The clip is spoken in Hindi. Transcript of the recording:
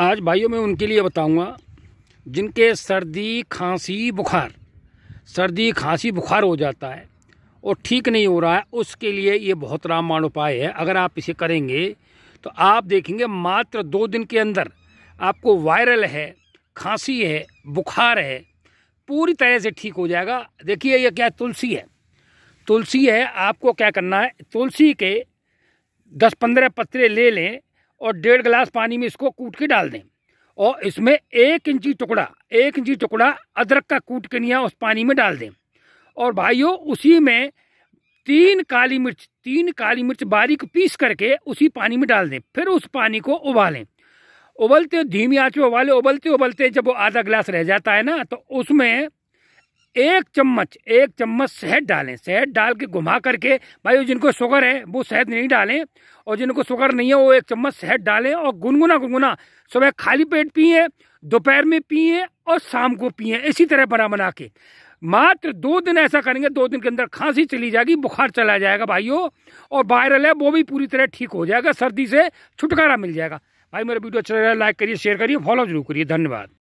आज भाइयों मैं उनके लिए बताऊंगा जिनके सर्दी खांसी बुखार सर्दी खांसी बुखार हो जाता है और ठीक नहीं हो रहा है उसके लिए ये बहुत रामबाण उपाय है अगर आप इसे करेंगे तो आप देखेंगे मात्र दो दिन के अंदर आपको वायरल है खांसी है बुखार है पूरी तरह से ठीक हो जाएगा देखिए यह क्या तुलसी है तुलसी है आपको क्या करना है तुलसी के दस पंद्रह पत्रे ले लें और डेढ़ गिलास पानी में इसको कूट के डाल दें और इसमें एक इंची टुकड़ा एक इंची टुकड़ा अदरक का कूट के निया उस पानी में डाल दें और भाइयों उसी में तीन काली मिर्च तीन काली मिर्च बारीक पीस करके उसी पानी में डाल दें फिर उस पानी को उबालें उबलते धीमी आँच में उबाले उबलते उबलते जब वो आधा गिलास रह जाता है ना तो उसमें एक चम्मच एक चम्मच शहद डालें शहद डाल के घुमा करके भाई जिनको शुगर है वो शहद नहीं डालें और जिनको शुगर नहीं है वो एक चम्मच शहद डालें और गुनगुना गुनगुना सुबह खाली पेट पिए दोपहर में पिए और शाम को पिए इसी तरह बना बना के मात्र दो दिन ऐसा करेंगे दो दिन के अंदर खांसी चली जाएगी बुखार चला जाएगा भाइयों और वायरल है वो भी पूरी तरह ठीक हो जाएगा सर्दी से छुटकारा मिल जाएगा भाई मेरा वीडियो अच्छा लगा लाइक करिए शेयर करिए फॉलो जरूर करिए धन्यवाद